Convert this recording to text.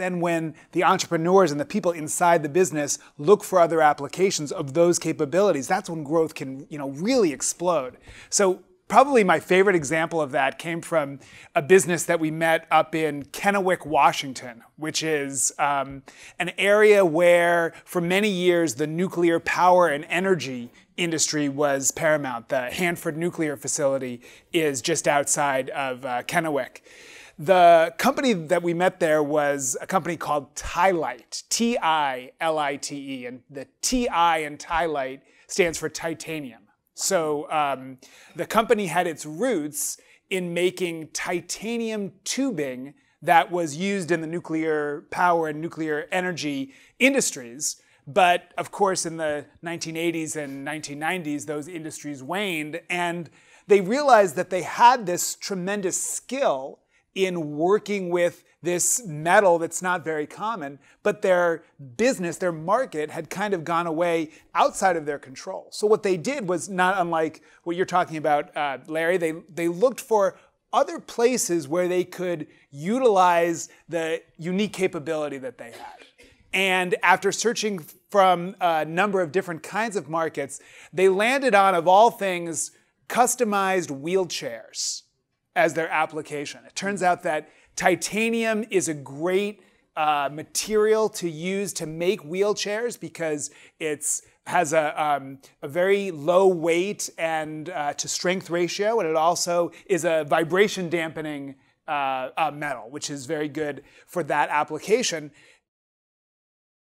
then when the entrepreneurs and the people inside the business look for other applications of those capabilities, that's when growth can you know, really explode. So probably my favorite example of that came from a business that we met up in Kennewick, Washington, which is um, an area where for many years the nuclear power and energy industry was paramount. The Hanford nuclear facility is just outside of uh, Kennewick. The company that we met there was a company called Tylite, T I L I T E, and the T I in Tylite stands for titanium. So um, the company had its roots in making titanium tubing that was used in the nuclear power and nuclear energy industries. But of course, in the 1980s and 1990s, those industries waned, and they realized that they had this tremendous skill in working with this metal that's not very common, but their business, their market had kind of gone away outside of their control. So what they did was not unlike what you're talking about, uh, Larry. They they looked for other places where they could utilize the unique capability that they had. And after searching from a number of different kinds of markets, they landed on, of all things, customized wheelchairs as their application. It turns out that titanium is a great uh, material to use to make wheelchairs because it's has a, um, a very low weight and uh, to strength ratio, and it also is a vibration dampening uh, metal, which is very good for that application.